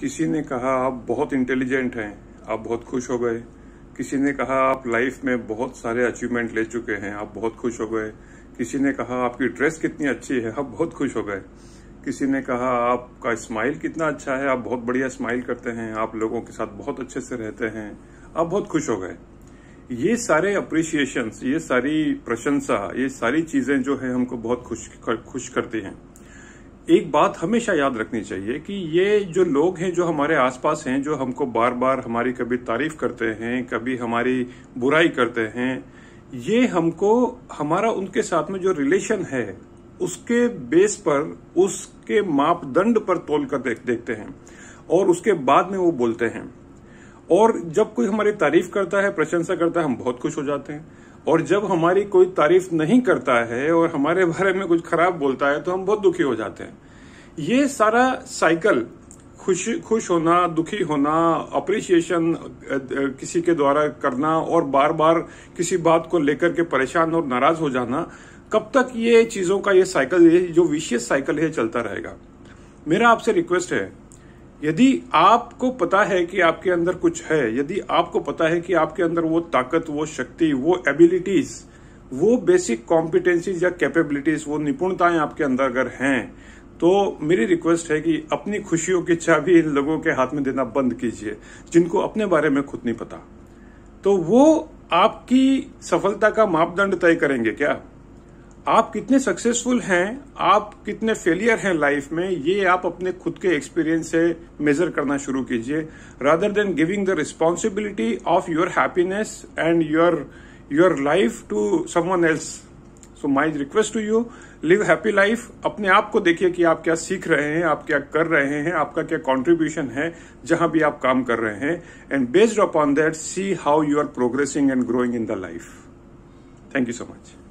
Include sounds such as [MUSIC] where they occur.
किसी ने कहा आप बहुत इंटेलिजेंट हैं आप बहुत खुश हो गए किसी ने कहा आप लाइफ में बहुत सारे अचीवमेंट ले चुके हैं आप बहुत खुश हो गए किसी ने कहा आपकी ड्रेस कितनी अच्छी है आप बहुत खुश हो गए किसी ने कहा आपका स्माइल कितना अच्छा है आप बहुत बढ़िया स्माइल करते हैं आप लोगों के साथ बहुत अच्छे से रहते हैं आप बहुत खुश हो गए ये सारे अप्रिशिएशन ये सारी प्रशंसा ये सारी चीजें जो है हमको बहुत खुश खुश करती हैं एक बात हमेशा याद रखनी चाहिए कि ये जो लोग हैं जो हमारे आसपास हैं जो हमको बार बार हमारी कभी तारीफ करते हैं कभी हमारी बुराई करते हैं ये हमको हमारा उनके साथ में जो रिलेशन है उसके बेस पर उसके मापदंड पर तोल कर देख, देखते हैं और उसके बाद में वो बोलते हैं और जब कोई हमारी तारीफ करता है प्रशंसा करता है हम बहुत खुश हो जाते हैं और जब हमारी कोई तारीफ नहीं करता है और हमारे [LAUGHS] बारे में कुछ खराब बोलता है तो हम बहुत दुखी हो जाते हैं ये सारा साइकिल खुश खुश होना दुखी होना अप्रिसिएशन किसी के द्वारा करना और बार बार किसी बात को लेकर के परेशान और नाराज हो जाना कब तक ये चीजों का ये साइकिल जो विशेष साइकिल है चलता रहेगा मेरा आपसे रिक्वेस्ट है यदि आपको पता है कि आपके अंदर कुछ है यदि आपको पता है कि आपके अंदर वो ताकत वो शक्ति वो एबिलिटीज वो बेसिक कॉम्पिटेंसीज या कैपेबिलिटीज वो निपुणताएं आपके अंदर अगर हैं तो मेरी रिक्वेस्ट है कि अपनी खुशियों की चाबी इन लोगों के हाथ में देना बंद कीजिए जिनको अपने बारे में खुद नहीं पता तो वो आपकी सफलता का मापदंड तय करेंगे क्या आप कितने सक्सेसफुल हैं आप कितने फेलियर हैं लाइफ में ये आप अपने खुद के एक्सपीरियंस से मेजर करना शुरू कीजिए rather than giving the responsibility of your happiness and your your life to someone else so my request to you live happy life अपने आप को देखिए कि आप क्या सीख रहे हैं आप क्या कर रहे हैं आपका क्या कॉन्ट्रीब्यूशन है जहां भी आप काम कर रहे हैं and based upon that see how you are progressing and growing in the life thank you so much